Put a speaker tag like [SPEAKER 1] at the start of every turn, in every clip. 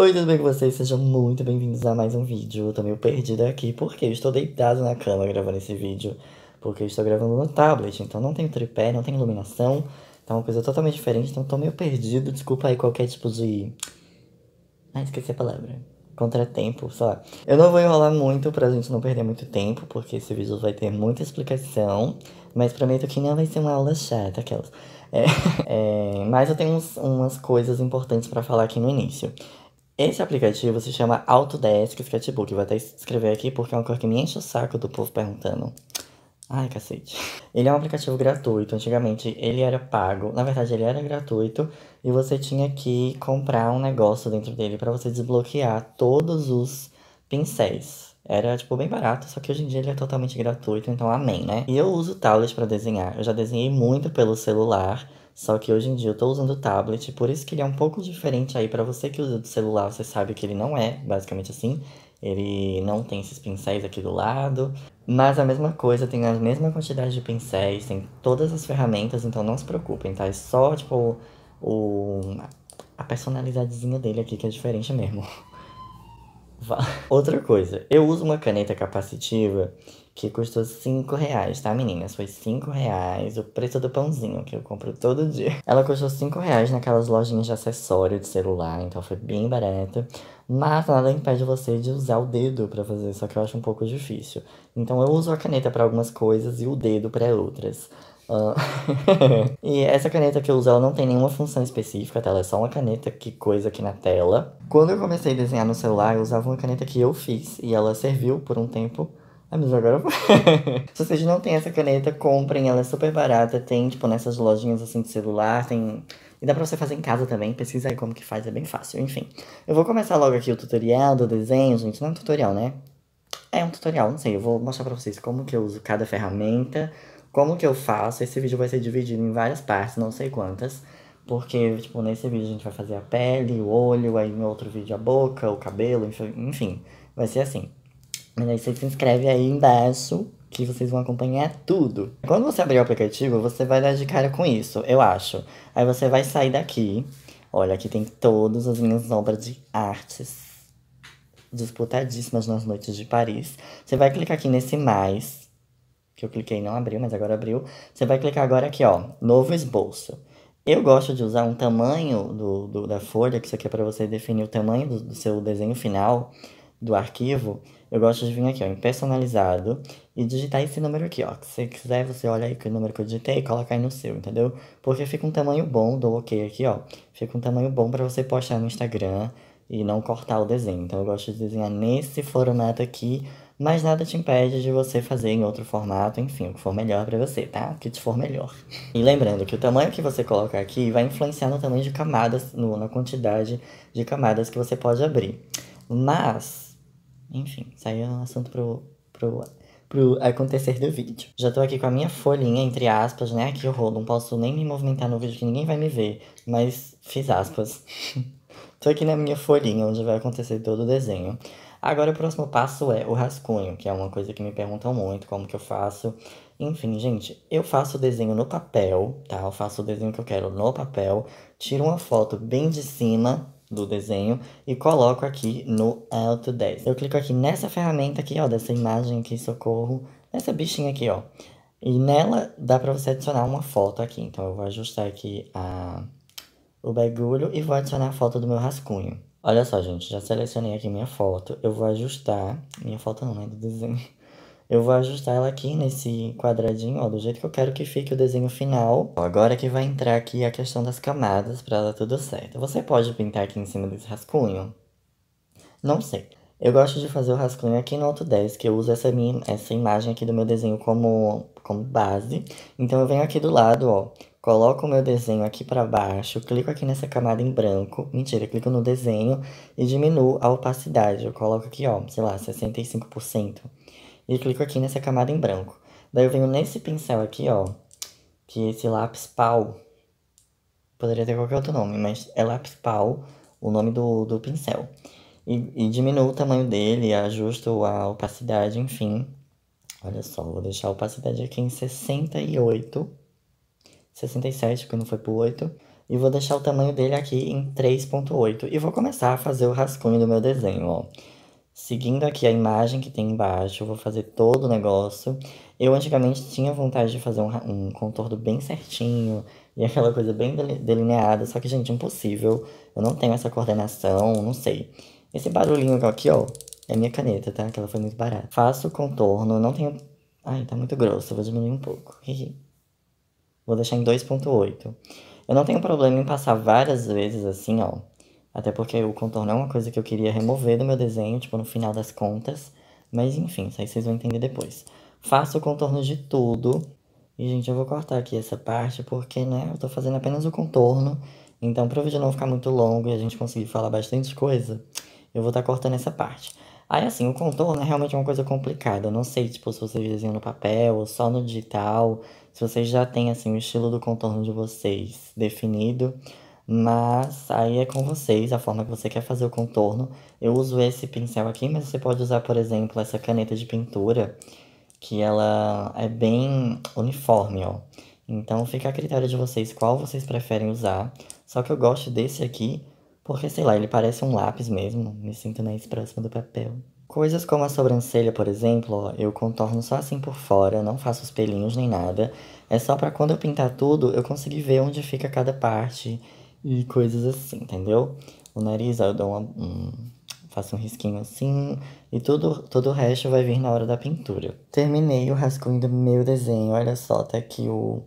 [SPEAKER 1] Oi, tudo bem com vocês? Sejam muito bem-vindos a mais um vídeo. Eu tô meio perdido aqui porque eu estou deitado na cama gravando esse vídeo. Porque eu estou gravando no tablet, então não tem tripé, não tem iluminação. Tá uma coisa totalmente diferente, então tô meio perdido. Desculpa aí qualquer tipo de... Ah, esqueci a palavra. Contratempo, sei lá. Eu não vou enrolar muito pra gente não perder muito tempo, porque esse vídeo vai ter muita explicação. Mas prometo que não vai ser uma aula chata, aquelas. É, é, mas eu tenho uns, umas coisas importantes para falar aqui no início. Esse aplicativo se chama Autodesk Sketchbook. Vou até escrever aqui porque é uma coisa que me enche o saco do povo perguntando. Ai, cacete. Ele é um aplicativo gratuito. Antigamente ele era pago. Na verdade, ele era gratuito e você tinha que comprar um negócio dentro dele para você desbloquear todos os pincéis. Era, tipo, bem barato, só que hoje em dia ele é totalmente gratuito, então amém, né? E eu uso tablets para desenhar. Eu já desenhei muito pelo celular só que hoje em dia eu tô usando tablet, por isso que ele é um pouco diferente aí para você que usa do celular, você sabe que ele não é basicamente assim. Ele não tem esses pincéis aqui do lado, mas a mesma coisa, tem a mesma quantidade de pincéis, tem todas as ferramentas, então não se preocupem, tá? É só, tipo, o... a personalizadezinha dele aqui que é diferente mesmo. Outra coisa, eu uso uma caneta capacitiva que custou 5 reais, tá, meninas? Foi 5 reais o preço do pãozinho que eu compro todo dia. Ela custou 5 reais naquelas lojinhas de acessório de celular, então foi bem barato. Mas nada impede você de usar o dedo para fazer, só que eu acho um pouco difícil. Então eu uso a caneta para algumas coisas e o dedo para outras. Uh... e essa caneta que eu uso, ela não tem nenhuma função específica, tá? Ela é só uma caneta que coisa aqui na tela. Quando eu comecei a desenhar no celular, eu usava uma caneta que eu fiz e ela serviu por um tempo ah, mas agora. Se vocês não têm essa caneta, comprem. Ela é super barata. Tem, tipo, nessas lojinhas assim de celular. Tem. E dá pra você fazer em casa também. Pesquisa aí como que faz, é bem fácil. Enfim. Eu vou começar logo aqui o tutorial do desenho, gente. Não é um tutorial, né? É um tutorial, não sei. Eu vou mostrar pra vocês como que eu uso cada ferramenta. Como que eu faço. Esse vídeo vai ser dividido em várias partes, não sei quantas. Porque, tipo, nesse vídeo a gente vai fazer a pele, o olho, aí em outro vídeo a boca, o cabelo, enfim. Vai ser assim. Mas você se inscreve aí embaixo que vocês vão acompanhar tudo. Quando você abrir o aplicativo, você vai dar de cara com isso, eu acho. Aí você vai sair daqui. Olha, aqui tem todas as minhas obras de artes disputadíssimas nas noites de Paris. Você vai clicar aqui nesse mais, que eu cliquei não abriu, mas agora abriu. Você vai clicar agora aqui, ó, novo esboço. Eu gosto de usar um tamanho do, do da folha, que isso aqui é para você definir o tamanho do, do seu desenho final do arquivo. Eu gosto de vir aqui, ó, em personalizado e digitar esse número aqui, ó. Se você quiser, você olha aí que número que eu digitei e coloca aí no seu, entendeu? Porque fica um tamanho bom, dou ok aqui, ó. Fica um tamanho bom pra você postar no Instagram e não cortar o desenho. Então, eu gosto de desenhar nesse formato aqui, mas nada te impede de você fazer em outro formato, enfim, o que for melhor para você, tá? O que te for melhor. E lembrando que o tamanho que você colocar aqui vai influenciar no tamanho de camadas, no, na quantidade de camadas que você pode abrir. Mas, enfim, saiu um assunto pro, pro, pro acontecer do vídeo. Já tô aqui com a minha folhinha, entre aspas, né? aqui eu rolo não posso nem me movimentar no vídeo que ninguém vai me ver. Mas fiz aspas. tô aqui na minha folhinha, onde vai acontecer todo o desenho. Agora o próximo passo é o rascunho, que é uma coisa que me perguntam muito, como que eu faço. Enfim, gente, eu faço o desenho no papel, tá? Eu faço o desenho que eu quero no papel, tiro uma foto bem de cima do desenho e coloco aqui no Alto 10. Eu clico aqui nessa ferramenta aqui, ó, dessa imagem aqui, socorro, nessa bichinha aqui, ó. E nela dá pra você adicionar uma foto aqui. Então eu vou ajustar aqui a... o bagulho e vou adicionar a foto do meu rascunho. Olha só, gente, já selecionei aqui minha foto. Eu vou ajustar... Minha foto não, é Do desenho. Eu vou ajustar ela aqui nesse quadradinho, ó, do jeito que eu quero que fique o desenho final. agora que vai entrar aqui a questão das camadas para dar tudo certo. Você pode pintar aqui em cima desse rascunho? Não sei. Eu gosto de fazer o rascunho aqui no Autodesk, eu uso essa, minha, essa imagem aqui do meu desenho como, como base. Então eu venho aqui do lado, ó, coloco o meu desenho aqui para baixo, clico aqui nessa camada em branco, mentira, clico no desenho e diminuo a opacidade. Eu coloco aqui, ó, sei lá, 65% e clico aqui nessa camada em branco. Daí eu venho nesse pincel aqui, ó, que é esse lápis pau, poderia ter qualquer outro nome, mas é lápis pau o nome do, do pincel. E, e diminuo o tamanho dele, ajusto a opacidade, enfim. Olha só, vou deixar a opacidade aqui em 68, 67, porque não foi pro 8. E vou deixar o tamanho dele aqui em 3.8. E vou começar a fazer o rascunho do meu desenho, ó. Seguindo aqui a imagem que tem embaixo, eu vou fazer todo o negócio. Eu antigamente tinha vontade de fazer um, um contorno bem certinho e aquela coisa bem delineada, só que, gente, impossível. Eu não tenho essa coordenação, não sei. Esse barulhinho aqui, ó, é minha caneta, tá? Que ela foi muito barata. Faço o contorno, não tenho... Ai, tá muito grosso, vou diminuir um pouco. vou deixar em 2.8. Eu não tenho problema em passar várias vezes assim, ó. Até porque o contorno é uma coisa que eu queria remover do meu desenho, tipo, no final das contas. Mas enfim, isso aí vocês vão entender depois. Faço o contorno de tudo. E, gente, eu vou cortar aqui essa parte porque, né, eu tô fazendo apenas o contorno. Então, para o vídeo não ficar muito longo e a gente conseguir falar bastante coisa, eu vou estar tá cortando essa parte. Aí, assim, o contorno é realmente uma coisa complicada. Eu não sei, tipo, se vocês desenham no papel ou só no digital. Se vocês já têm, assim, o estilo do contorno de vocês definido. Mas aí é com vocês, a forma que você quer fazer o contorno. Eu uso esse pincel aqui, mas você pode usar, por exemplo, essa caneta de pintura, que ela é bem uniforme, ó. Então fica a critério de vocês qual vocês preferem usar. Só que eu gosto desse aqui, porque sei lá, ele parece um lápis mesmo. Me sinto mais próximo do papel. Coisas como a sobrancelha, por exemplo, ó, eu contorno só assim por fora, não faço os pelinhos nem nada. É só para quando eu pintar tudo, eu conseguir ver onde fica cada parte e coisas assim, entendeu? O nariz, eu dou uma, um, faço um risquinho assim e tudo, todo o resto vai vir na hora da pintura. Terminei o rascunho do meu desenho, olha só, tá aqui o...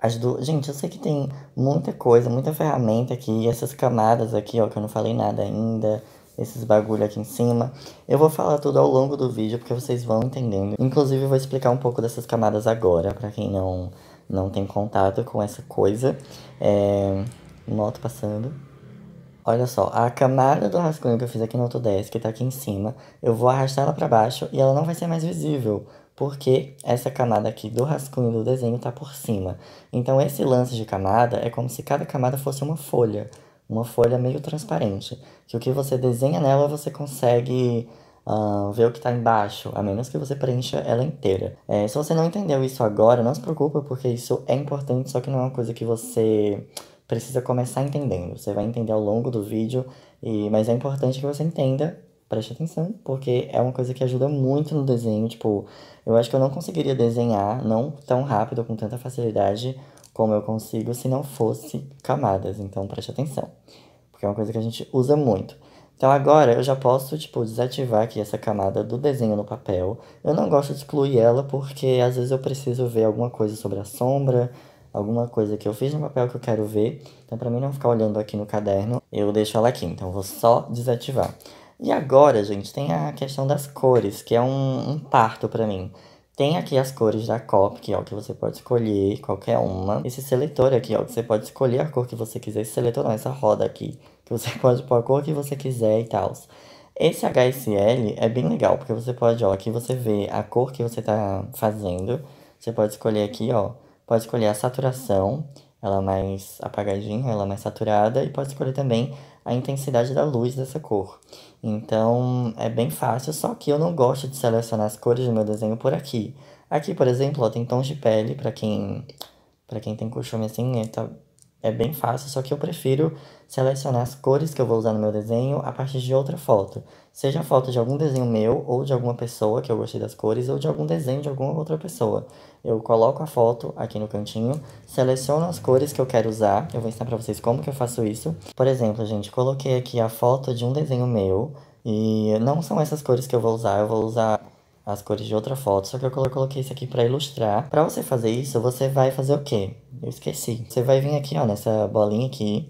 [SPEAKER 1] As duas... Gente, eu sei que tem muita coisa, muita ferramenta aqui, essas camadas aqui, ó, que eu não falei nada ainda, esses bagulho aqui em cima. Eu vou falar tudo ao longo do vídeo, porque vocês vão entendendo. Inclusive, eu vou explicar um pouco dessas camadas agora, pra quem não, não tem contato com essa coisa. É moto passando. Olha só, a camada do rascunho que eu fiz aqui no Autodesk, que tá aqui em cima, eu vou arrastar ela para baixo e ela não vai ser mais visível, porque essa camada aqui do rascunho do desenho tá por cima. Então esse lance de camada é como se cada camada fosse uma folha, uma folha meio transparente, que o que você desenha nela você consegue Uh, ver o que está embaixo, a menos que você preencha ela inteira. É, se você não entendeu isso agora, não se preocupa, porque isso é importante, só que não é uma coisa que você precisa começar entendendo. Você vai entender ao longo do vídeo, e... mas é importante que você entenda, preste atenção, porque é uma coisa que ajuda muito no desenho. Tipo, eu acho que eu não conseguiria desenhar não tão rápido, com tanta facilidade como eu consigo se não fosse camadas. Então preste atenção, porque é uma coisa que a gente usa muito. Então agora eu já posso, tipo, desativar aqui essa camada do desenho no papel. Eu não gosto de excluir ela porque às vezes eu preciso ver alguma coisa sobre a sombra, alguma coisa que eu fiz no papel que eu quero ver. Então, para mim não ficar olhando aqui no caderno, eu deixo ela aqui. Então, vou só desativar. E agora, gente, tem a questão das cores, que é um, um parto para mim. Tem aqui as cores da COP, que é o que você pode escolher, qualquer uma. Esse seletor aqui, ó, que você pode escolher a cor que você quiser. Esse seletor não, essa roda aqui, que você pode pôr a cor que você quiser e tal. Esse HSL é bem legal, porque você pode, ó, aqui você vê a cor que você tá fazendo. Você pode escolher aqui, ó, pode escolher a saturação, ela é mais apagadinha, ela é mais saturada, e pode escolher também a intensidade da luz dessa cor. Então é bem fácil, só que eu não gosto de selecionar as cores do meu desenho por aqui. Aqui, por exemplo, ó, tem tons de pele, para quem para quem tem costume assim, é, tá é bem fácil, só que eu prefiro selecionar as cores que eu vou usar no meu desenho a partir de outra foto. Seja a foto de algum desenho meu, ou de alguma pessoa que eu gostei das cores, ou de algum desenho de alguma outra pessoa. Eu coloco a foto aqui no cantinho, seleciono as cores que eu quero usar. Eu vou ensinar pra vocês como que eu faço isso. Por exemplo, gente, coloquei aqui a foto de um desenho meu, e não são essas cores que eu vou usar, eu vou usar as cores de outra foto, só que eu coloquei isso aqui para ilustrar. Para você fazer isso, você vai fazer o quê? Eu esqueci. Você vai vir aqui, ó, nessa bolinha aqui.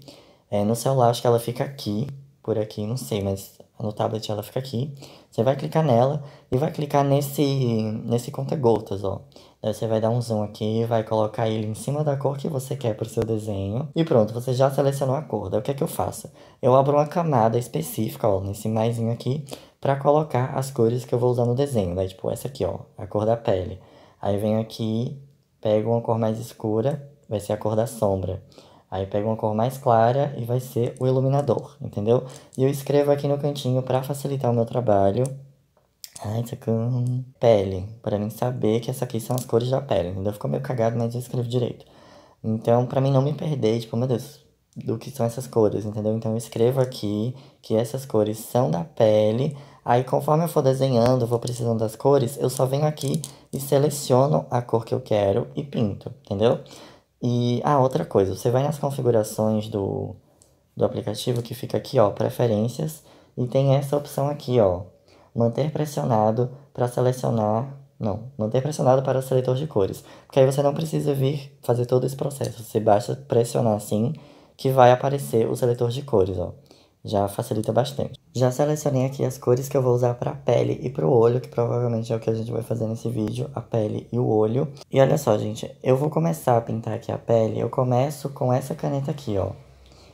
[SPEAKER 1] É, no celular, acho que ela fica aqui, por aqui, não sei, mas no tablet ela fica aqui. Você vai clicar nela e vai clicar nesse, nesse conta-gotas, ó. Aí você vai dar um zoom aqui, vai colocar ele em cima da cor que você quer para o seu desenho. E pronto, você já selecionou a cor. Daí o que é que eu faço? Eu abro uma camada específica, ó, nesse maisinho aqui para colocar as cores que eu vou usar no desenho. Daí, né? tipo, essa aqui, ó, a cor da pele. Aí venho aqui, pego uma cor mais escura, vai ser a cor da sombra. Aí pego uma cor mais clara e vai ser o iluminador, entendeu? E eu escrevo aqui no cantinho para facilitar o meu trabalho. Ai, essa com é pele, para mim saber que essa aqui são as cores da pele, entendeu? Ficou meio cagado, mas eu escrevo direito. Então, para mim não me perder, tipo, meu Deus, do que são essas cores, entendeu? Então eu escrevo aqui que essas cores são da pele, Aí, conforme eu for desenhando, vou precisando das cores, eu só venho aqui e seleciono a cor que eu quero e pinto, entendeu? E, ah, outra coisa, você vai nas configurações do, do aplicativo que fica aqui, ó, preferências, e tem essa opção aqui, ó, manter pressionado para selecionar, não, manter pressionado para seletor de cores. Porque aí você não precisa vir fazer todo esse processo, você basta pressionar assim que vai aparecer o seletor de cores, ó. Já facilita bastante. Já selecionei aqui as cores que eu vou usar para a pele e para o olho, que provavelmente é o que a gente vai fazer nesse vídeo, a pele e o olho. E olha só, gente, eu vou começar a pintar aqui a pele, eu começo com essa caneta aqui, ó.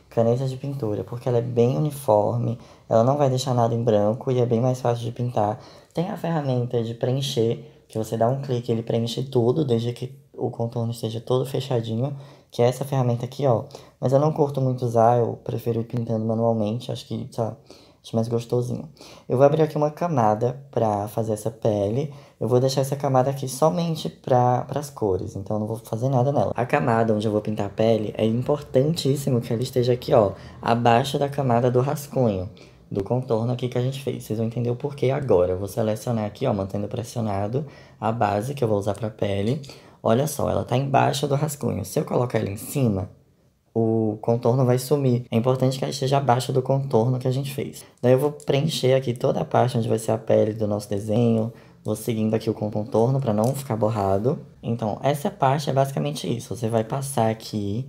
[SPEAKER 1] Caneta de pintura, porque ela é bem uniforme, ela não vai deixar nada em branco e é bem mais fácil de pintar. Tem a ferramenta de preencher, que você dá um clique e ele preenche tudo, desde que o contorno esteja todo fechadinho, que é essa ferramenta aqui, ó. Mas eu não curto muito usar, eu prefiro ir pintando manualmente, acho que, tá Acho mais gostosinho. Eu vou abrir aqui uma camada pra fazer essa pele. Eu vou deixar essa camada aqui somente para as cores, então eu não vou fazer nada nela. A camada onde eu vou pintar a pele é importantíssimo que ela esteja aqui, ó, abaixo da camada do rascunho, do contorno aqui que a gente fez. Vocês vão entender o porquê agora. Eu vou selecionar aqui, ó, mantendo pressionado a base que eu vou usar para pele. Olha só, ela tá embaixo do rascunho. Se eu colocar ela em cima, o contorno vai sumir. É importante que ela esteja abaixo do contorno que a gente fez. Daí eu vou preencher aqui toda a parte onde vai ser a pele do nosso desenho, Vou seguindo aqui o contorno para não ficar borrado. Então, essa parte é basicamente isso. Você vai passar aqui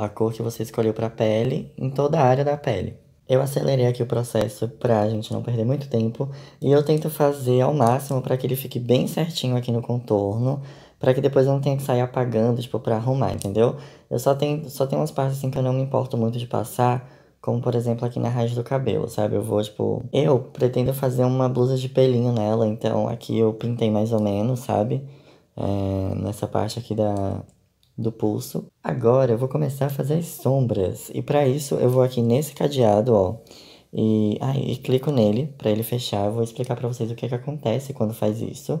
[SPEAKER 1] a cor que você escolheu para a pele em toda a área da pele. Eu acelerei aqui o processo para a gente não perder muito tempo. E eu tento fazer ao máximo para que ele fique bem certinho aqui no contorno para que depois eu não tenha que sair apagando, tipo, pra arrumar, entendeu? Eu só tenho, só tenho umas partes assim que eu não me importo muito de passar, como por exemplo aqui na raiz do cabelo, sabe? Eu vou, tipo, eu pretendo fazer uma blusa de pelinho nela, então aqui eu pintei mais ou menos, sabe? É, nessa parte aqui da, do pulso. Agora eu vou começar a fazer as sombras, e para isso eu vou aqui nesse cadeado, ó. E aí, clico nele para ele fechar. Eu vou explicar para vocês o que, é que acontece quando faz isso.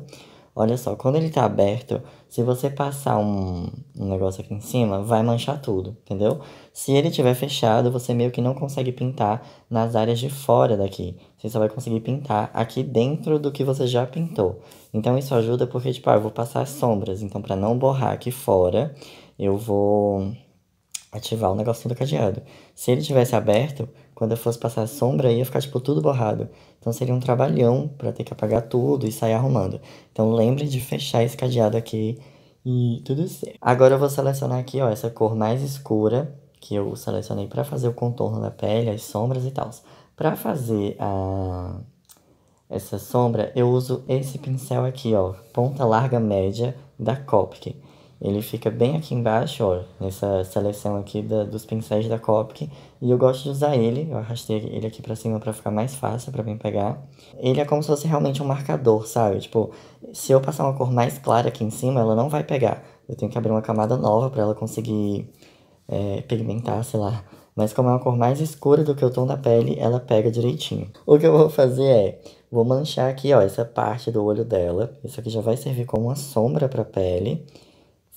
[SPEAKER 1] Olha só, quando ele tá aberto, se você passar um, um negócio aqui em cima, vai manchar tudo, entendeu? Se ele tiver fechado, você meio que não consegue pintar nas áreas de fora daqui. Você só vai conseguir pintar aqui dentro do que você já pintou. Então isso ajuda porque, tipo, ah, eu vou passar sombras. Então, para não borrar aqui fora, eu vou ativar o negocinho do cadeado. Se ele tivesse aberto, quando eu fosse passar a sombra, ia ficar, tipo, tudo borrado. Então seria um trabalhão para ter que apagar tudo e sair arrumando. Então lembre de fechar esse cadeado aqui e tudo certo. Agora eu vou selecionar aqui, ó, essa cor mais escura, que eu selecionei para fazer o contorno da pele, as sombras e tal. Para fazer a... essa sombra, eu uso esse pincel aqui, ó, ponta larga média da Copic. Ele fica bem aqui embaixo, ó, nessa seleção aqui da, dos pincéis da Copic. E eu gosto de usar ele, eu arrastei ele aqui pra cima pra ficar mais fácil pra mim pegar. Ele é como se fosse realmente um marcador, sabe? Tipo, se eu passar uma cor mais clara aqui em cima, ela não vai pegar. Eu tenho que abrir uma camada nova pra ela conseguir é, pigmentar, sei lá. Mas como é uma cor mais escura do que o tom da pele, ela pega direitinho. O que eu vou fazer é, vou manchar aqui, ó, essa parte do olho dela. Isso aqui já vai servir como uma sombra pra pele.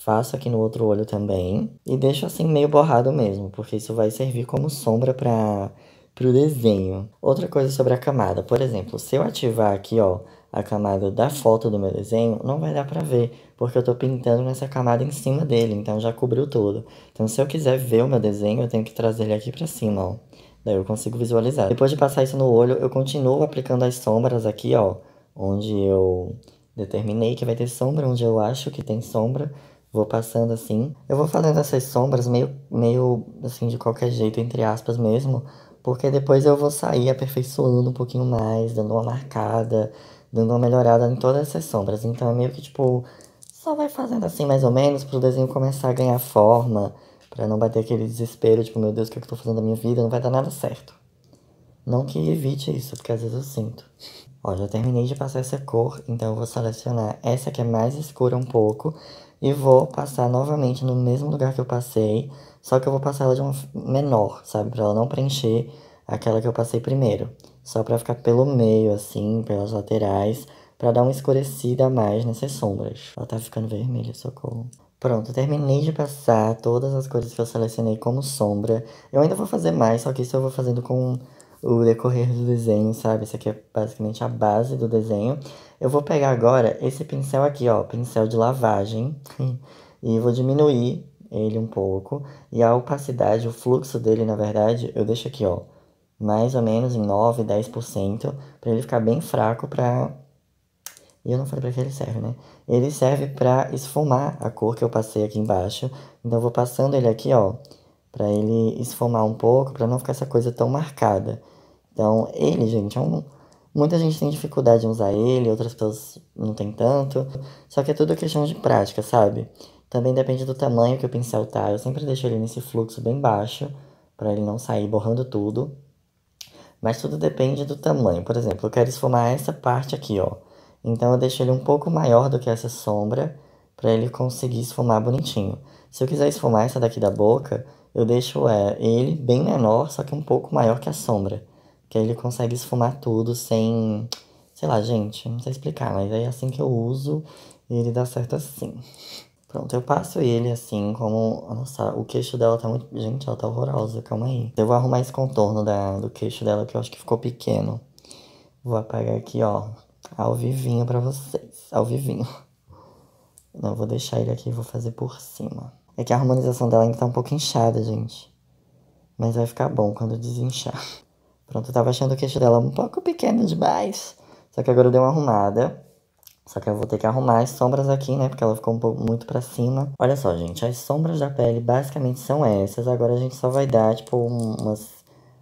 [SPEAKER 1] Faço aqui no outro olho também. E deixo assim meio borrado mesmo, porque isso vai servir como sombra para o desenho. Outra coisa sobre a camada. Por exemplo, se eu ativar aqui, ó, a camada da foto do meu desenho, não vai dar para ver, porque eu estou pintando nessa camada em cima dele, então já cobriu todo. Então se eu quiser ver o meu desenho, eu tenho que trazer ele aqui para cima, ó. Daí eu consigo visualizar. Depois de passar isso no olho, eu continuo aplicando as sombras aqui, ó, onde eu determinei que vai ter sombra, onde eu acho que tem sombra, Vou passando assim. Eu vou fazendo essas sombras meio, meio assim, de qualquer jeito, entre aspas mesmo, porque depois eu vou sair aperfeiçoando um pouquinho mais, dando uma marcada, dando uma melhorada em todas essas sombras. Então é meio que tipo, só vai fazendo assim mais ou menos pro desenho começar a ganhar forma, para não bater aquele desespero, tipo, meu Deus, o que, é que eu tô fazendo da minha vida? Não vai dar nada certo. Não que evite isso, porque às vezes eu sinto. Ó, já terminei de passar essa cor, então eu vou selecionar essa que é mais escura um pouco e vou passar novamente no mesmo lugar que eu passei, só que eu vou passar ela de uma menor, sabe? Pra ela não preencher aquela que eu passei primeiro. Só pra ficar pelo meio, assim, pelas laterais, pra dar uma escurecida a mais nessas sombras. Ela tá ficando vermelha, socorro. Pronto, terminei de passar todas as cores que eu selecionei como sombra. Eu ainda vou fazer mais, só que isso eu vou fazendo com o decorrer do desenho, sabe? Isso aqui é basicamente a base do desenho. Eu vou pegar agora esse pincel aqui, ó, pincel de lavagem, e vou diminuir ele um pouco. E a opacidade, o fluxo dele, na verdade, eu deixo aqui, ó, mais ou menos em 9, 10%, para ele ficar bem fraco para e eu não falei para que ele serve, né? Ele serve para esfumar a cor que eu passei aqui embaixo. Então eu vou passando ele aqui, ó, para ele esfumar um pouco, para não ficar essa coisa tão marcada. Então, ele, gente, é um. Muita gente tem dificuldade em usar ele, outras pessoas não tem tanto. Só que é tudo questão de prática, sabe? Também depende do tamanho que o pincel tá. Eu sempre deixo ele nesse fluxo bem baixo, para ele não sair borrando tudo. Mas tudo depende do tamanho. Por exemplo, eu quero esfumar essa parte aqui, ó. Então eu deixo ele um pouco maior do que essa sombra, para ele conseguir esfumar bonitinho. Se eu quiser esfumar essa daqui da boca, eu deixo é, ele bem menor, só que um pouco maior que a sombra que ele consegue esfumar tudo sem. Sei lá, gente, não sei explicar, mas é assim que eu uso e ele dá certo assim. Pronto, eu passo ele assim, como. Nossa, o queixo dela tá muito. Gente, ela tá horrorosa, calma aí. Eu vou arrumar esse contorno da, do queixo dela que eu acho que ficou pequeno. Vou apagar aqui, ó, ao vivinho pra vocês. Ao vivinho. Não, vou deixar ele aqui e vou fazer por cima. É que a harmonização dela ainda tá um pouco inchada, gente. Mas vai ficar bom quando desinchar. Pronto, eu tava achando o queixo dela é um pouco pequeno demais. Só que agora eu dei uma arrumada. Só que eu vou ter que arrumar as sombras aqui, né? Porque ela ficou um pouco muito pra cima. Olha só, gente. As sombras da pele basicamente são essas. Agora a gente só vai dar, tipo, umas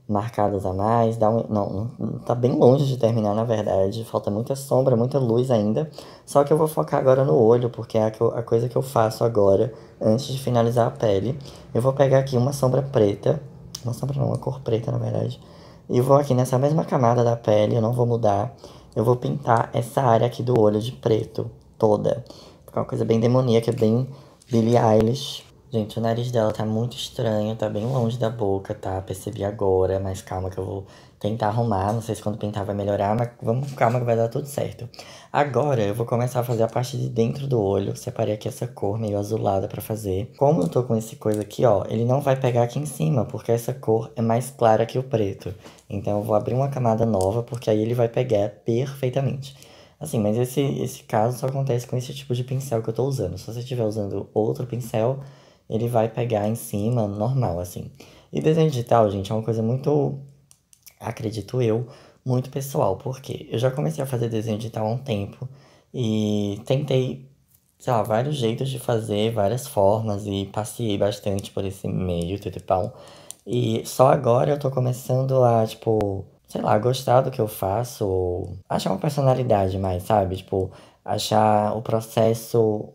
[SPEAKER 1] marcadas a mais. dá um... Não, tá bem longe de terminar, na verdade. Falta muita sombra, muita luz ainda. Só que eu vou focar agora no olho, porque é a, eu, a coisa que eu faço agora, antes de finalizar a pele. Eu vou pegar aqui uma sombra preta. Uma sombra não, uma cor preta, na verdade e vou aqui nessa mesma camada da pele, eu não vou mudar. Eu vou pintar essa área aqui do olho de preto, toda. Ficou uma coisa bem demoníaca, bem Billie Eilish. Gente, o nariz dela tá muito estranho, tá bem longe da boca, tá? Percebi agora, mas calma que eu vou tentar arrumar. Não sei se quando pintar vai melhorar, mas vamos calma que vai dar tudo certo. Agora eu vou começar a fazer a parte de dentro do olho. Separei aqui essa cor meio azulada pra fazer. Como eu tô com esse coisa aqui, ó, ele não vai pegar aqui em cima, porque essa cor é mais clara que o preto. Então eu vou abrir uma camada nova, porque aí ele vai pegar perfeitamente. Assim, mas esse, esse caso só acontece com esse tipo de pincel que eu tô usando. Se você estiver usando outro pincel, ele vai pegar em cima, normal, assim. E desenho digital, gente, é uma coisa muito acredito eu, muito pessoal, porque eu já comecei a fazer desenho digital há um tempo e tentei, sei lá, vários jeitos de fazer, várias formas e passei bastante por esse meio, tudo e pau. E só agora eu tô começando a, tipo, sei lá, gostar do que eu faço, ou achar uma personalidade mais, sabe? Tipo, achar o processo,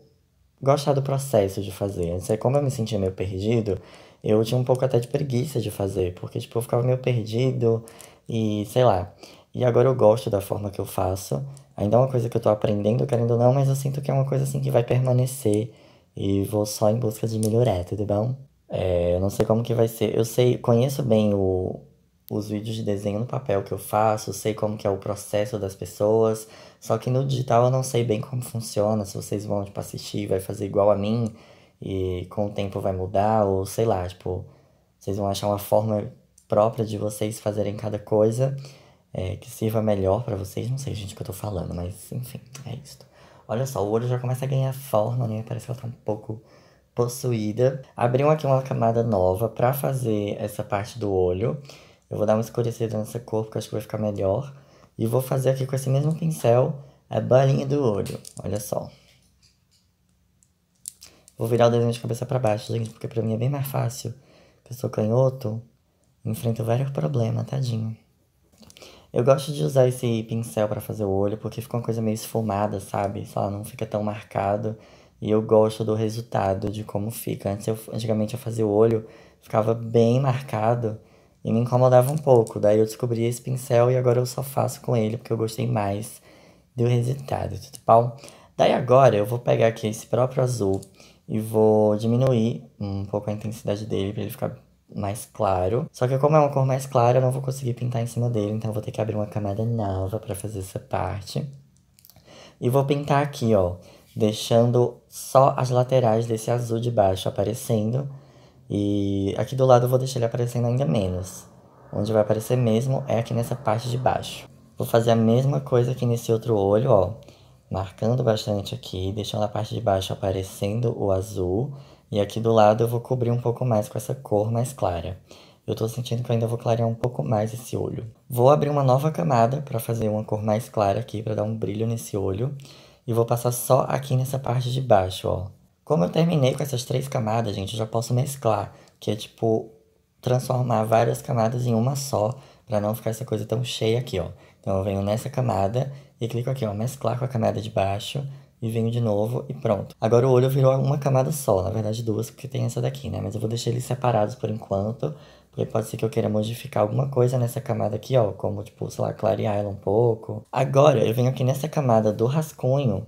[SPEAKER 1] gostar do processo de fazer. Não sei como eu me sentia meio perdido, eu tinha um pouco até de preguiça de fazer, porque tipo, eu ficava meio perdido e sei lá. E agora eu gosto da forma que eu faço. Ainda é uma coisa que eu tô aprendendo, querendo ou não, mas eu sinto que é uma coisa assim que vai permanecer e vou só em busca de melhorar, tudo bom? É, eu não sei como que vai ser. Eu sei, conheço bem o, os vídeos de desenho no papel que eu faço, sei como que é o processo das pessoas, só que no digital eu não sei bem como funciona, se vocês vão tipo, assistir vai fazer igual a mim, e com o tempo vai mudar, ou sei lá, tipo, vocês vão achar uma forma própria de vocês fazerem cada coisa é, que sirva melhor para vocês. Não sei, gente, o que eu tô falando, mas enfim, é isso. Olha só, o olho já começa a ganhar forma, né? Parece que ela tá um pouco possuída. Abriu aqui uma camada nova para fazer essa parte do olho. Eu vou dar uma escurecida nessa cor, porque acho que vai ficar melhor. E vou fazer aqui com esse mesmo pincel a bolinha do olho. Olha só. Vou virar o desenho de cabeça para baixo, gente, porque pra mim é bem mais fácil. Eu sou canhoto, enfrento vários problemas, tadinho. Eu gosto de usar esse pincel para fazer o olho, porque fica uma coisa meio esfumada, sabe? Sei lá, não fica tão marcado. E eu gosto do resultado, de como fica. Antes eu, antigamente eu fazia o olho, ficava bem marcado e me incomodava um pouco. Daí eu descobri esse pincel e agora eu só faço com ele, porque eu gostei mais do resultado, tudo bom? Daí agora eu vou pegar aqui esse próprio azul e vou diminuir um pouco a intensidade dele para ele ficar mais claro. Só que como é uma cor mais clara, eu não vou conseguir pintar em cima dele, então eu vou ter que abrir uma camada nova para fazer essa parte. E vou pintar aqui, ó, deixando só as laterais desse azul de baixo aparecendo. E aqui do lado eu vou deixar ele aparecendo ainda menos. Onde vai aparecer mesmo é aqui nessa parte de baixo. Vou fazer a mesma coisa aqui nesse outro olho, ó marcando bastante aqui, deixando a parte de baixo aparecendo o azul. E aqui do lado eu vou cobrir um pouco mais com essa cor mais clara. Eu tô sentindo que eu ainda vou clarear um pouco mais esse olho. Vou abrir uma nova camada para fazer uma cor mais clara aqui, para dar um brilho nesse olho. E vou passar só aqui nessa parte de baixo, ó. Como eu terminei com essas três camadas, gente, eu já posso mesclar. Que é tipo, transformar várias camadas em uma só, para não ficar essa coisa tão cheia aqui, ó. Então eu venho nessa camada e clico aqui, ó, mesclar com a camada de baixo e venho de novo e pronto. Agora o olho virou uma camada só, na verdade duas, porque tem essa daqui, né? Mas eu vou deixar eles separados por enquanto, porque pode ser que eu queira modificar alguma coisa nessa camada aqui, ó, como, tipo, sei lá, clarear ela um pouco. Agora eu venho aqui nessa camada do rascunho,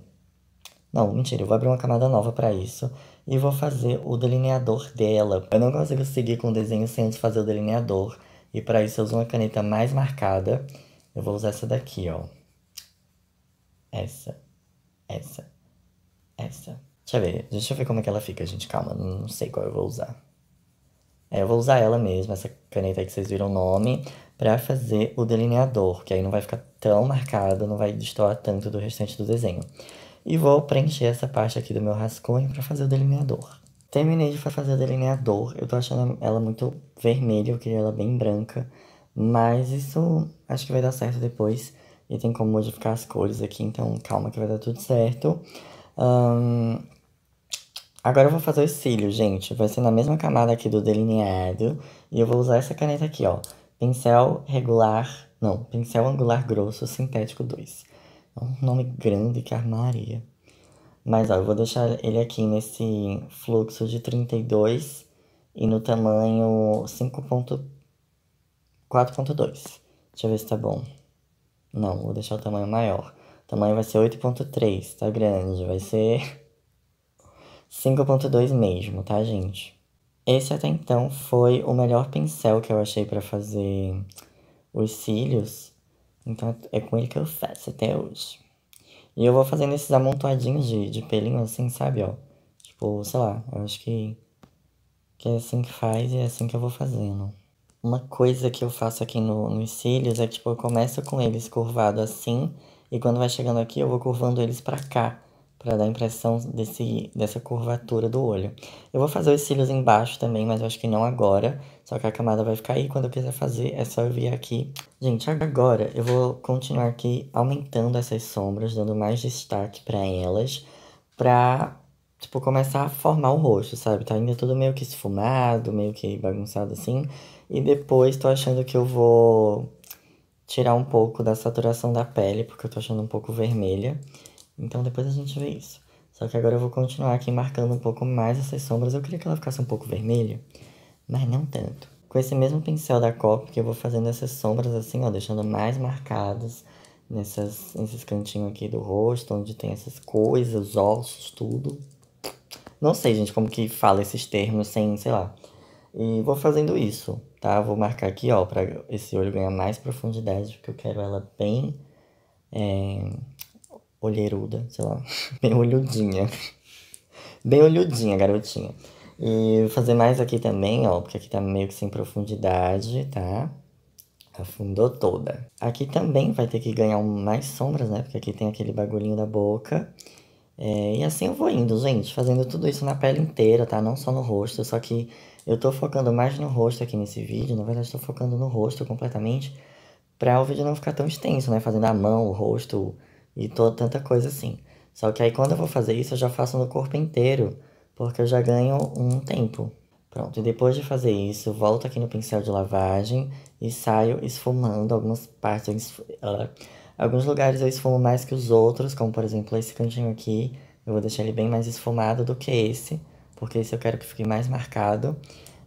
[SPEAKER 1] não, mentira, eu vou abrir uma camada nova para isso e vou fazer o delineador dela. Eu não consigo seguir com o desenho sem antes fazer o delineador, e para isso eu uso uma caneta mais marcada, eu vou usar essa daqui, ó essa, essa, essa. Deixa eu ver, deixa eu ver como é que ela fica, gente. Calma, não sei qual eu vou usar. É, eu vou usar ela mesmo, essa caneta aí que vocês viram o nome, pra fazer o delineador, que aí não vai ficar tão marcado, não vai destoar tanto do restante do desenho. E vou preencher essa parte aqui do meu rascunho pra fazer o delineador. Terminei de fazer o delineador, eu tô achando ela muito vermelha, eu queria ela bem branca, mas isso acho que vai dar certo depois e tem como modificar as cores aqui, então calma que vai dar tudo certo. Um, agora eu vou fazer os cílios, gente. Vai ser na mesma camada aqui do delineado e eu vou usar essa caneta aqui, ó. Pincel regular, não, pincel angular grosso sintético 2. É um nome grande que armaria. Mas, ó, eu vou deixar ele aqui nesse fluxo de 32 e no tamanho 5.4.2. Deixa eu ver se tá bom. Não, vou deixar o tamanho maior. O tamanho vai ser 8.3, tá grande. Vai ser 5.2 mesmo, tá, gente? Esse até então foi o melhor pincel que eu achei para fazer os cílios. Então é com ele que eu faço até hoje. E eu vou fazendo esses amontoadinhos de, de pelinho assim, sabe, ó. Tipo, sei lá, eu acho que, que é assim que faz e é assim que eu vou fazendo. Uma coisa que eu faço aqui no, nos cílios é tipo, eu começo com eles curvado assim, e quando vai chegando aqui eu vou curvando eles para cá, para dar a impressão desse, dessa curvatura do olho. Eu vou fazer os cílios embaixo também, mas eu acho que não agora, só que a camada vai ficar aí, quando eu quiser fazer é só eu vir aqui. Gente, agora eu vou continuar aqui aumentando essas sombras, dando mais destaque para elas, para tipo, começar a formar o rosto, sabe? Tá ainda tudo meio que esfumado, meio que bagunçado assim. E depois tô achando que eu vou tirar um pouco da saturação da pele, porque eu tô achando um pouco vermelha. Então depois a gente vê isso. Só que agora eu vou continuar aqui marcando um pouco mais essas sombras. Eu queria que ela ficasse um pouco vermelha, mas não tanto. Com esse mesmo pincel da Cop, que eu vou fazendo essas sombras assim, ó, deixando mais marcadas nessas, nesses cantinhos aqui do rosto, onde tem essas coisas, os ossos, tudo. Não sei, gente, como que fala esses termos sem, sei lá. E vou fazendo isso tá? Vou marcar aqui, ó, para esse olho ganhar mais profundidade, porque eu quero ela bem é, olheiruda, sei lá, bem olhudinha. bem olhudinha, garotinha. E fazer mais aqui também, ó, porque aqui tá meio que sem profundidade, tá? Afundou toda. Aqui também vai ter que ganhar mais sombras, né? Porque aqui tem aquele bagulhinho da boca. É, e assim eu vou indo, gente, fazendo tudo isso na pele inteira, tá? Não só no rosto, só que eu tô focando mais no rosto aqui nesse vídeo, na verdade tô focando no rosto completamente, pra o vídeo não ficar tão extenso, né? Fazendo a mão, o rosto e toda tanta coisa assim. Só que aí quando eu vou fazer isso, eu já faço no corpo inteiro, porque eu já ganho um tempo. Pronto, e depois de fazer isso, volto aqui no pincel de lavagem e saio esfumando algumas partes. alguns lugares eu esfumo mais que os outros, como por exemplo esse cantinho aqui. Eu vou deixar ele bem mais esfumado do que esse porque esse eu quero que fique mais marcado.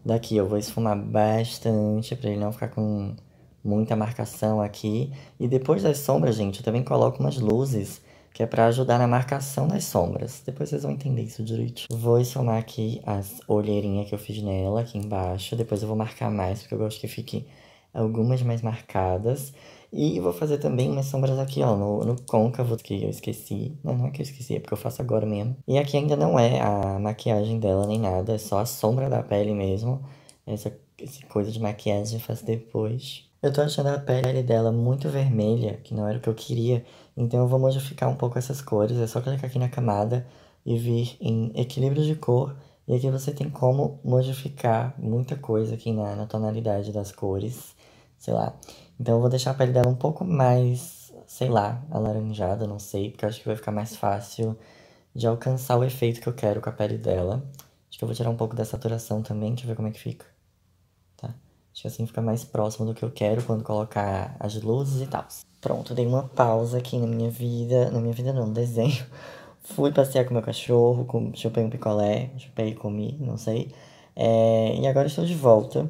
[SPEAKER 1] Daqui eu vou esfumar bastante para ele não ficar com muita marcação aqui. E depois das sombras, gente, eu também coloco umas luzes, que é para ajudar na marcação das sombras. Depois vocês vão entender isso direito. Vou esfumar aqui as olheirinhas que eu fiz nela, aqui embaixo. Depois eu vou marcar mais, porque eu gosto que fique algumas mais marcadas. E vou fazer também umas sombras aqui, ó, no, no côncavo, que eu esqueci. Não, não é que eu esqueci, é porque eu faço agora mesmo. E aqui ainda não é a maquiagem dela nem nada, é só a sombra da pele mesmo. Essa, essa coisa de maquiagem eu faço depois. Eu tô achando a pele dela muito vermelha, que não era o que eu queria. Então eu vou modificar um pouco essas cores, é só clicar aqui na camada e vir em equilíbrio de cor. E aqui você tem como modificar muita coisa aqui na, na tonalidade das cores, sei lá. Então eu vou deixar a pele dela um pouco mais, sei lá, alaranjada, não sei, porque eu acho que vai ficar mais fácil de alcançar o efeito que eu quero com a pele dela. Acho que eu vou tirar um pouco da saturação também, deixa eu ver como é que fica. Tá? Acho que assim fica mais próximo do que eu quero quando colocar as luzes e tal. Pronto, dei uma pausa aqui na minha vida, na minha vida não, no desenho. Fui passear com meu cachorro, com, chupei um picolé, chupei e comi, não sei. É, e agora estou de volta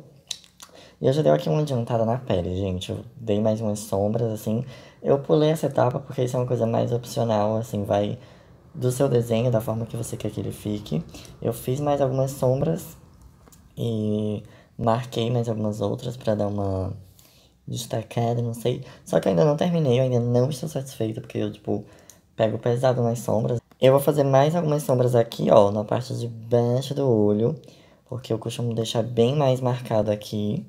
[SPEAKER 1] e eu já dei aqui uma adiantada na pele, gente. Eu dei mais umas sombras, assim. Eu pulei essa etapa porque isso é uma coisa mais opcional, assim, vai do seu desenho, da forma que você quer que ele fique. Eu fiz mais algumas sombras e marquei mais algumas outras para dar uma destacada, não sei. Só que eu ainda não terminei, eu ainda não estou satisfeita, porque eu, tipo, pego pesado nas sombras. Eu vou fazer mais algumas sombras aqui, ó, na parte de baixo do olho, porque eu costumo deixar bem mais marcado aqui.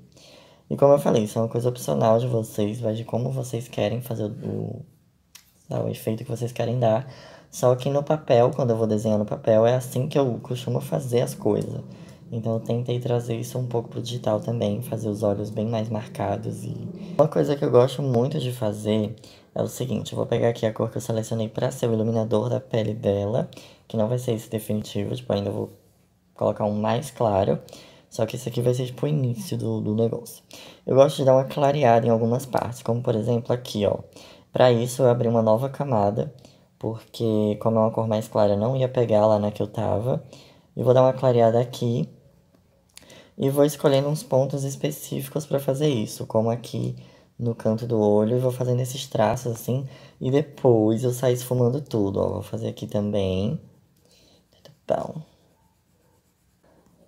[SPEAKER 1] E como eu falei, isso é uma coisa opcional de vocês, vai de como vocês querem fazer o, o, o efeito que vocês querem dar. Só que no papel, quando eu vou desenhar no papel, é assim que eu costumo fazer as coisas. Então eu tentei trazer isso um pouco pro digital também, fazer os olhos bem mais marcados e... Uma coisa que eu gosto muito de fazer é o seguinte, eu vou pegar aqui a cor que eu selecionei para ser o iluminador da pele dela, que não vai ser esse definitivo, tipo, ainda vou colocar um mais claro. Só que isso aqui vai ser tipo o início do, do negócio. Eu gosto de dar uma clareada em algumas partes, como por exemplo aqui, ó. Para isso eu abri uma nova camada, porque como é uma cor mais clara, não ia pegar lá na que eu tava. E vou dar uma clareada aqui. E vou escolhendo uns pontos específicos para fazer isso, como aqui no canto do olho. E vou fazendo esses traços assim. E depois eu saio esfumando tudo, ó. Vou fazer aqui também. Tudo bom.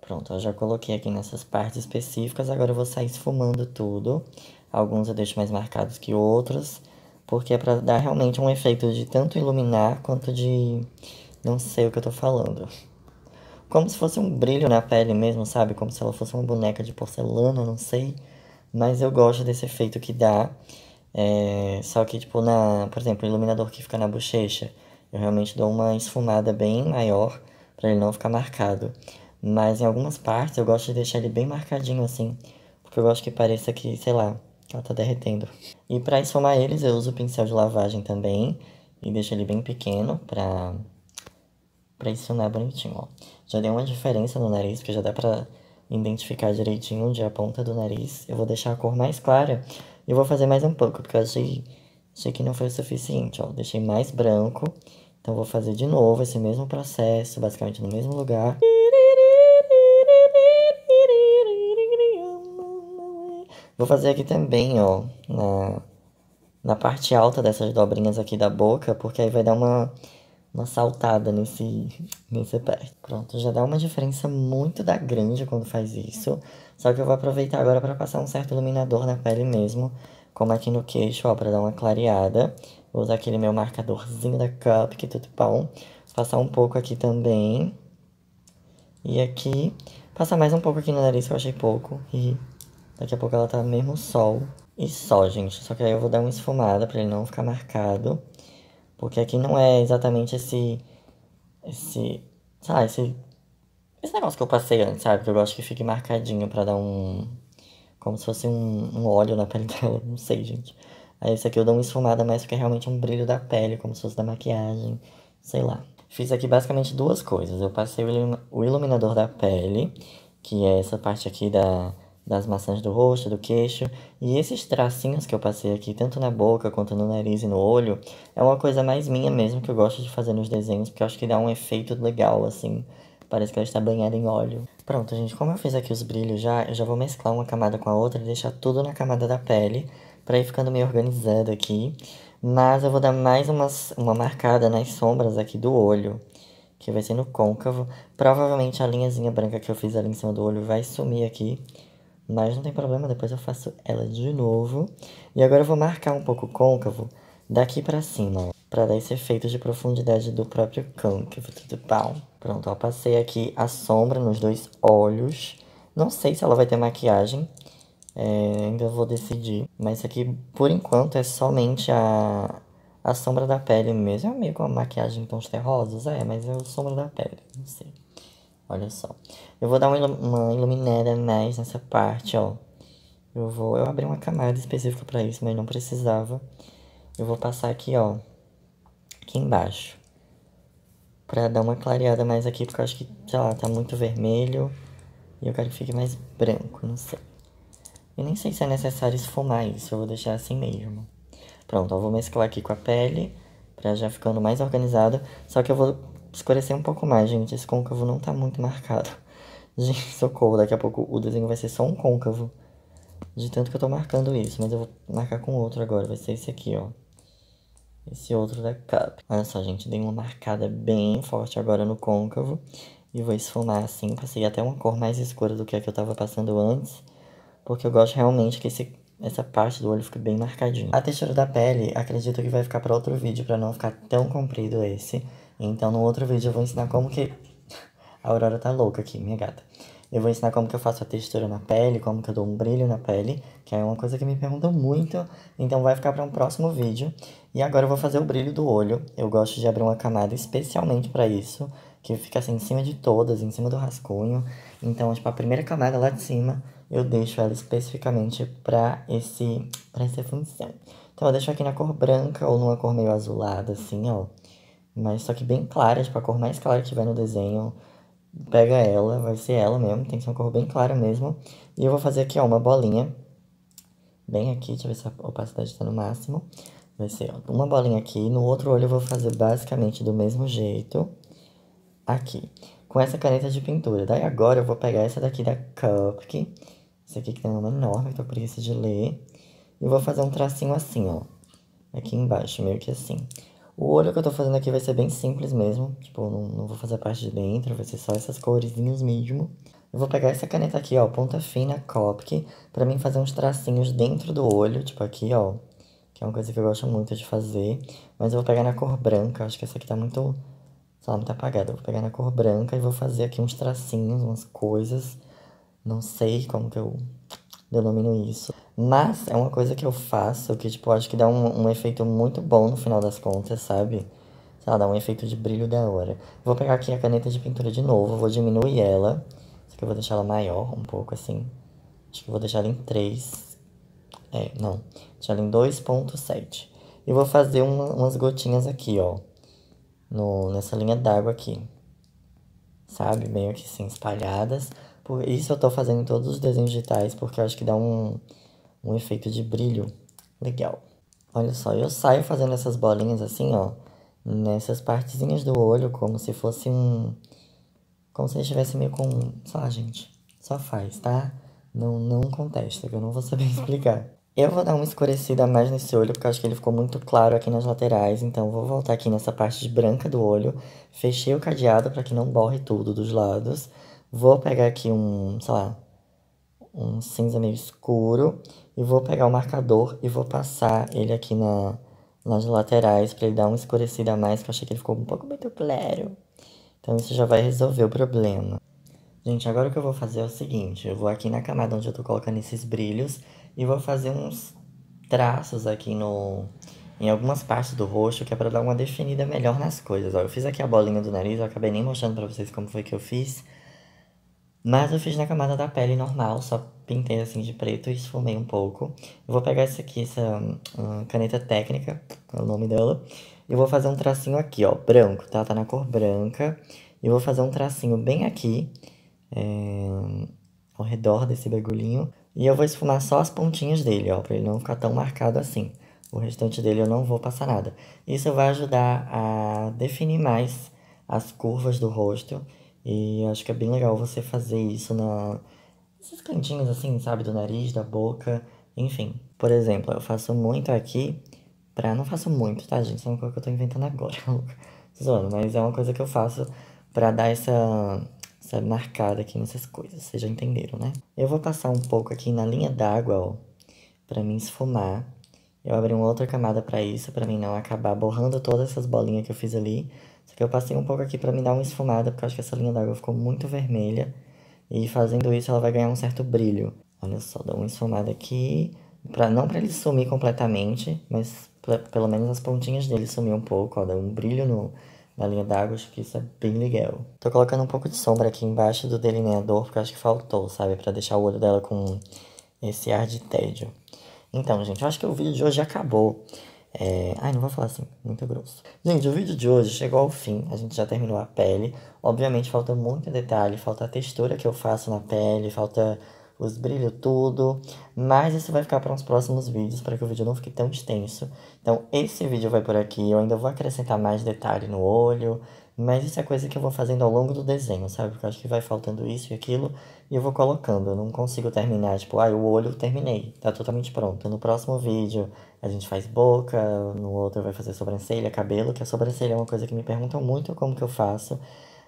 [SPEAKER 1] Pronto, eu já coloquei aqui nessas partes específicas, agora eu vou sair esfumando tudo. Alguns eu deixo mais marcados que outros, porque é pra dar realmente um efeito de tanto iluminar quanto de não sei o que eu tô falando. Como se fosse um brilho na pele mesmo, sabe? Como se ela fosse uma boneca de porcelana, não sei. Mas eu gosto desse efeito que dá. É... Só que, tipo, na... por exemplo, o iluminador que fica na bochecha, eu realmente dou uma esfumada bem maior para ele não ficar marcado. Mas em algumas partes eu gosto de deixar ele bem marcadinho assim, porque eu gosto que pareça que, sei lá, ela tá derretendo. E para esfumar eles eu uso o pincel de lavagem também e deixo ele bem pequeno pra, pra esfumar bonitinho, ó. Já deu uma diferença no nariz, porque já dá pra identificar direitinho onde é a ponta do nariz. Eu vou deixar a cor mais clara e vou fazer mais um pouco, porque eu achei, achei que não foi o suficiente, ó. Deixei mais branco, então vou fazer de novo esse mesmo processo, basicamente no mesmo lugar. E... Vou fazer aqui também, ó, na, na parte alta dessas dobrinhas aqui da boca, porque aí vai dar uma, uma saltada nesse, nesse pé. Pronto, já dá uma diferença muito da grande quando faz isso. Só que eu vou aproveitar agora para passar um certo iluminador na pele mesmo, como aqui no queixo, ó, pra dar uma clareada. Vou usar aquele meu marcadorzinho da Cup, que é tudo bom. Passar um pouco aqui também. E aqui, passar mais um pouco aqui no nariz, que eu achei pouco. E Daqui a pouco ela tá mesmo sol. E só, gente. Só que aí eu vou dar uma esfumada pra ele não ficar marcado. Porque aqui não é exatamente esse... Esse... Sabe, esse... Esse negócio que eu passei antes, sabe? Que eu gosto que fique marcadinho pra dar um... Como se fosse um, um óleo na pele dela. Não sei, gente. Aí esse aqui eu dou uma esfumada mais porque é realmente um brilho da pele, como se fosse da maquiagem, sei lá. Fiz aqui basicamente duas coisas. Eu passei o iluminador da pele, que é essa parte aqui da, das maçãs do rosto, do queixo. E esses tracinhos que eu passei aqui, tanto na boca quanto no nariz e no olho, é uma coisa mais minha mesmo que eu gosto de fazer nos desenhos, porque eu acho que dá um efeito legal, assim. Parece que ela está banhada em óleo. Pronto, gente, como eu fiz aqui os brilhos já, eu já vou mesclar uma camada com a outra e deixar tudo na camada da pele, para ir ficando meio organizado aqui. Mas eu vou dar mais umas, uma marcada nas sombras aqui do olho, que vai ser no côncavo. Provavelmente a linhazinha branca que eu fiz ali em cima do olho vai sumir aqui. Mas não tem problema, depois eu faço ela de novo. E agora eu vou marcar um pouco o côncavo daqui pra cima, ó. Pra dar esse efeito de profundidade do próprio côncavo, tudo bom? Pronto, ó, passei aqui a sombra nos dois olhos. Não sei se ela vai ter maquiagem, é, ainda vou decidir. Mas isso aqui, por enquanto, é somente a, a sombra da pele mesmo. É meio com a maquiagem em tons terrosos, é, mas é a sombra da pele, não sei. Olha só. Eu vou dar uma, iluminada mais nessa parte, ó. Eu vou... Eu abri uma camada específica para isso, mas não precisava. Eu vou passar aqui, ó. Aqui embaixo. Pra dar uma clareada mais aqui, porque eu acho que, sei lá, tá muito vermelho. E eu quero que fique mais branco, não sei. Eu nem sei se é necessário esfumar isso, eu vou deixar assim mesmo. Pronto, eu vou mesclar aqui com a pele, pra já ficando mais organizado. Só que eu vou escurecer um pouco mais, gente. Esse côncavo não tá muito marcado. Gente, socorro, daqui a pouco o desenho vai ser só um côncavo. De tanto que eu tô marcando isso, mas eu vou marcar com outro agora, vai ser esse aqui, ó. Esse outro da capa. Olha só, gente, dei uma marcada bem forte agora no côncavo. E vou esfumar assim, passei até uma cor mais escura do que a que eu tava passando antes. Porque eu gosto realmente que esse essa parte do olho fique bem marcadinha. A textura da pele, acredito que vai ficar para outro vídeo, para não ficar tão comprido esse. Então, no outro vídeo eu vou ensinar como que... A Aurora tá louca aqui, minha gata. Eu vou ensinar como que eu faço a textura na pele, como que eu dou um brilho na pele, que é uma coisa que me perguntam muito, então vai ficar para um próximo vídeo. E agora eu vou fazer o brilho do olho. Eu gosto de abrir uma camada especialmente para isso, que fica assim em cima de todas, em cima do rascunho. Então, tipo, a primeira camada lá de cima, eu deixo ela especificamente para esse para essa função. Então, eu deixo aqui na cor branca ou numa cor meio azulada assim, ó mas né? só que bem clara, tipo, a cor mais clara que tiver no desenho, pega ela, vai ser ela mesmo, tem que ser uma cor bem clara mesmo. E eu vou fazer aqui, ó, uma bolinha, bem aqui, deixa eu ver se a opacidade tá no máximo. Vai ser, ó, uma bolinha aqui, no outro olho eu vou fazer basicamente do mesmo jeito, aqui, com essa caneta de pintura. Daí agora eu vou pegar essa daqui da Cupcake, essa aqui que tem uma nome enorme, tô preguiça de ler. E vou fazer um tracinho assim, ó, aqui embaixo, meio que assim. O olho que eu tô fazendo aqui vai ser bem simples mesmo. Tipo, não, não vou fazer a parte de dentro, vai ser só essas coresinhas mesmo. Eu vou pegar essa caneta aqui, ó, ponta fina Copic, pra mim fazer uns tracinhos dentro do olho, tipo aqui, ó. Que é uma coisa que eu gosto muito de fazer. Mas eu vou pegar na cor branca, acho que essa aqui tá muito, sei lá, muito apagada. Eu vou pegar na cor branca e vou fazer aqui uns tracinhos, umas coisas. Não sei como que eu denomino isso. Mas é uma coisa que eu faço que, tipo, acho que dá um, um efeito muito bom no final das contas, sabe? Sei lá, dá um efeito de brilho da hora. Vou pegar aqui a caneta de pintura de novo, vou diminuir ela. Só que eu vou deixar ela maior um pouco, assim. Acho que vou deixar ela em 3. É, não. Deixar ela em 2.7. E vou fazer uma, umas gotinhas aqui, ó. No, nessa linha d'água aqui. Sabe? Meio que assim, espalhadas. Por isso eu tô fazendo todos os desenhos digitais, porque eu acho que dá um, um efeito de brilho legal. Olha só, eu saio fazendo essas bolinhas assim, ó, nessas partezinhas do olho, como se fosse um... Como se eu estivesse meio com... Sei lá, gente, só faz, tá? Não, não contesta, que eu não vou saber explicar. Eu vou dar uma escurecida mais nesse olho, porque eu acho que ele ficou muito claro aqui nas laterais. Então, vou voltar aqui nessa parte branca do olho. Fechei o cadeado para que não borre tudo dos lados. Vou pegar aqui um, sei lá, um cinza meio escuro e vou pegar o marcador e vou passar ele aqui na, nas laterais para ele dar uma escurecida a mais, que eu achei que ele ficou um pouco muito claro. Então isso já vai resolver o problema. Gente, agora o que eu vou fazer é o seguinte, eu vou aqui na camada onde eu tô colocando esses brilhos e vou fazer uns traços aqui no em algumas partes do rosto, que é para dar uma definida melhor nas coisas. Ó, eu fiz aqui a bolinha do nariz, eu acabei nem mostrando para vocês como foi que eu fiz, mas eu fiz na camada da pele normal, só pintei assim de preto e esfumei um pouco. Eu vou pegar essa aqui, essa hum, caneta técnica, é o nome dela. E vou fazer um tracinho aqui, ó, branco, tá? Tá na cor branca. E vou fazer um tracinho bem aqui, é, ao redor desse bagulhinho. E eu vou esfumar só as pontinhas dele, ó, pra ele não ficar tão marcado assim. O restante dele eu não vou passar nada. Isso vai ajudar a definir mais as curvas do rosto e acho que é bem legal você fazer isso na esses cantinhos assim, sabe, do nariz, da boca, enfim. Por exemplo, eu faço muito aqui pra. Não faço muito, tá, gente? Isso é uma coisa que eu tô inventando agora, zoando, mas é uma coisa que eu faço pra dar essa. essa marcada aqui nessas coisas, vocês já entenderam, né? Eu vou passar um pouco aqui na linha d'água, ó, pra me esfumar. Eu abri uma outra camada pra isso, pra mim não acabar borrando todas essas bolinhas que eu fiz ali só que eu passei um pouco aqui para me dar uma esfumada, porque eu acho que essa linha d'água ficou muito vermelha. E fazendo isso ela vai ganhar um certo brilho. Olha só, dou uma esfumada aqui. Pra, não para ele sumir completamente, mas pelo menos as pontinhas dele sumir um pouco, ó. Dá um brilho no, na linha d'água, acho que isso é bem legal. Tô colocando um pouco de sombra aqui embaixo do delineador, porque acho que faltou, sabe? para deixar o olho dela com esse ar de tédio. Então, gente, eu acho que o vídeo de hoje acabou. É... Ai, não vou falar assim, muito grosso. Gente, o vídeo de hoje chegou ao fim, a gente já terminou a pele. Obviamente falta muito detalhe, falta a textura que eu faço na pele, falta os brilhos tudo, mas isso vai ficar para os próximos vídeos, para que o vídeo não fique tão extenso. Então esse vídeo vai por aqui, eu ainda vou acrescentar mais detalhe no olho, mas isso é coisa que eu vou fazendo ao longo do desenho, sabe? Porque eu acho que vai faltando isso e aquilo, e eu vou colocando, eu não consigo terminar, tipo, ah, o olho terminei, tá totalmente pronto. No próximo vídeo a gente faz boca, no outro vai fazer sobrancelha, cabelo, que a sobrancelha é uma coisa que me perguntam muito como que eu faço.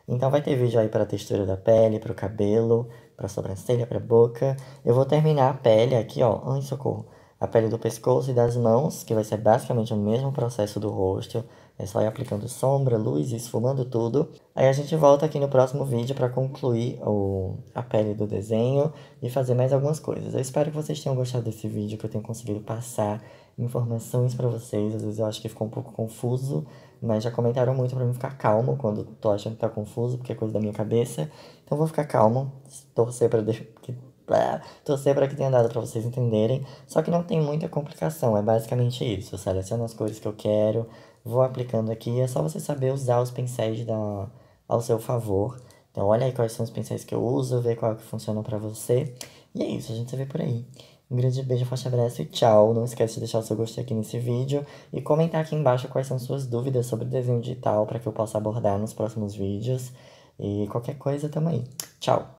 [SPEAKER 1] Então vai ter vídeo aí pra textura da pele, pro cabelo, pra sobrancelha, pra boca. Eu vou terminar a pele aqui, ó, ai socorro, a pele do pescoço e das mãos, que vai ser basicamente o mesmo processo do rosto. É só ir aplicando sombra, luz, esfumando tudo. Aí a gente volta aqui no próximo vídeo para concluir o, a pele do desenho e fazer mais algumas coisas. Eu espero que vocês tenham gostado desse vídeo, que eu tenho conseguido passar informações para vocês. Às vezes eu acho que ficou um pouco confuso, mas já comentaram muito para mim ficar calmo quando tô achando que tá confuso, porque é coisa da minha cabeça. Então vou ficar calmo, torcer para que torcer para que tenha dado para vocês entenderem. Só que não tem muita complicação, é basicamente isso. Eu seleciono as cores que eu quero, vou aplicando aqui. É só você saber usar os pincéis da, ao seu favor. Então, olha aí quais são os pincéis que eu uso, ver qual é que funciona para você. E é isso, a gente se vê por aí. Um grande beijo, forte abraço e tchau. Não esquece de deixar o seu gostei aqui nesse vídeo e comentar aqui embaixo quais são suas dúvidas sobre desenho digital para que eu possa abordar nos próximos vídeos. E qualquer coisa, tamo aí. Tchau!